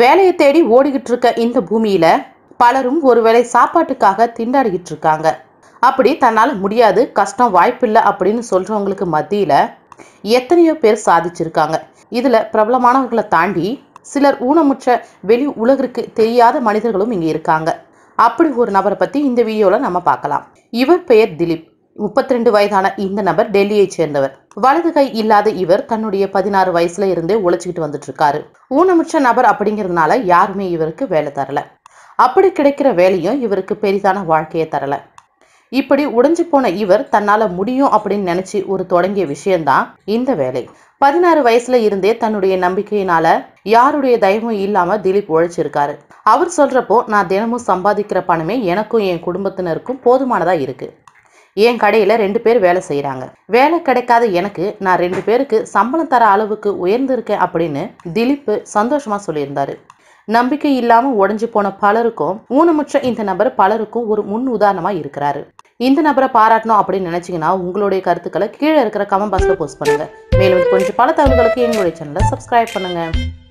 வேலையை தேடி ஓடிக்கிட்டு இருக்க இந்த பூமியில பலரும் ஒருவேளை சாப்பாட்டுக்காக திண்டாடிக்கிட்டு இருக்காங்க அப்படி தன்னால் முடியாது கஷ்டம் வாய்ப்பில்லை அப்படின்னு சொல்கிறவங்களுக்கு மத்தியில் எத்தனையோ பேர் சாதிச்சிருக்காங்க இதில் பிரபலமானவர்களை தாண்டி சிலர் ஊனமுற்ற வெளி உலகிற்கு தெரியாத மனிதர்களும் இங்கே இருக்காங்க அப்படி ஒரு நபரை பற்றி இந்த வீடியோவில் நம்ம பார்க்கலாம் இவர் பெயர் திலீப் முப்பத்தி ரெண்டு வயதான இந்த நபர் டெல்லியைச் சேர்ந்தவர் வலது கை இல்லாத இவர் தன்னுடைய பதினாறு வயசுல இருந்தே உழைச்சிக்கிட்டு வந்துட்டு இருக்காரு ஊனமுற்ற நபர் அப்படிங்கிறதுனால யாருமே இவருக்கு வேலை தரல அப்படி கிடைக்கிற வேலையும் இவருக்கு பெரிதான வாழ்க்கையை தரல இப்படி உடைஞ்சு போன இவர் தன்னால முடியும் அப்படின்னு நினைச்சு ஒரு தொடங்கிய விஷயம்தான் இந்த வேலை பதினாறு வயசுல இருந்தே தன்னுடைய நம்பிக்கையினால யாருடைய தயவும் இல்லாம திலீப் உழைச்சிருக்காரு அவர் சொல்றப்போ நான் தினமும் சம்பாதிக்கிற பணமே எனக்கும் என் குடும்பத்தினருக்கும் போதுமானதா இருக்கு என் கடையில் ரெண்டு பேர் வேலை செய்கிறாங்க வேலை கிடைக்காத எனக்கு நான் ரெண்டு பேருக்கு சம்பளம் தர அளவுக்கு உயர்ந்திருக்கேன் அப்படின்னு திலீப் சந்தோஷமாக சொல்லியிருந்தாரு நம்பிக்கை இல்லாமல் உடஞ்சி போன பலருக்கும் ஊனமுற்ற இந்த நபர் பலருக்கும் ஒரு முன் உதாரணமாக இருக்கிறாரு இந்த நபரை பாராட்டணும் அப்படின்னு நினைச்சீங்கன்னா உங்களுடைய கருத்துக்களை கீழே இருக்கிற கமெண்ட் பாக்ஸில் போஸ்ட் பண்ணுங்க மேலும் கொஞ்சம் பல தகவல்களுக்கு எங்களுடைய சேனலை சப்ஸ்கிரைப் பண்ணுங்க